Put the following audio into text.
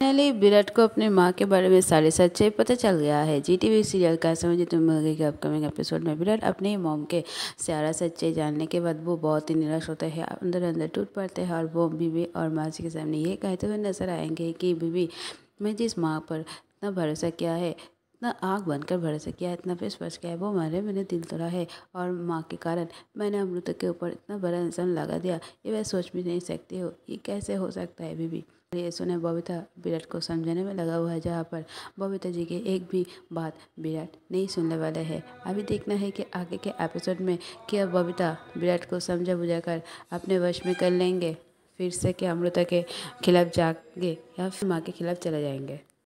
finally Virat को अपनी माँ के बारे में सारे सच्चाई पता चल गया है जी वी सीरियल का समय तुम मिल के अपकमिंग एपिसोड में विराट अपने मोम के सारा सच्चाई जानने के बाद वो बहुत ही निराश होता है अंदर अंदर टूट पड़ते हैं और वो बीबी और मासी के सामने ये कहते हुए नजर आएंगे कि बीबी मैं जिस माँ पर इतना भरोसा किया है इतना आग बनकर भड़स है इतना पेश किया है वो मारे मैंने दिल तोड़ा है और माँ के कारण मैंने अमृत के ऊपर इतना बड़ा इंसान लगा दिया ये वह सोच भी नहीं सकती हो ये कैसे हो सकता है बीबी ये सुने बबीता विराट को समझाने में लगा हुआ है जहाँ पर बबीता जी की एक भी बात विराट नहीं सुनने वाले है अभी देखना है कि आगे के एपिसोड में क्या बबीता विराट को समझा बुझा कर अपने वश में कर लेंगे फिर से क्या अमृता के खिलाफ जाएंगे या फिर माँ के खिलाफ चले जाएंगे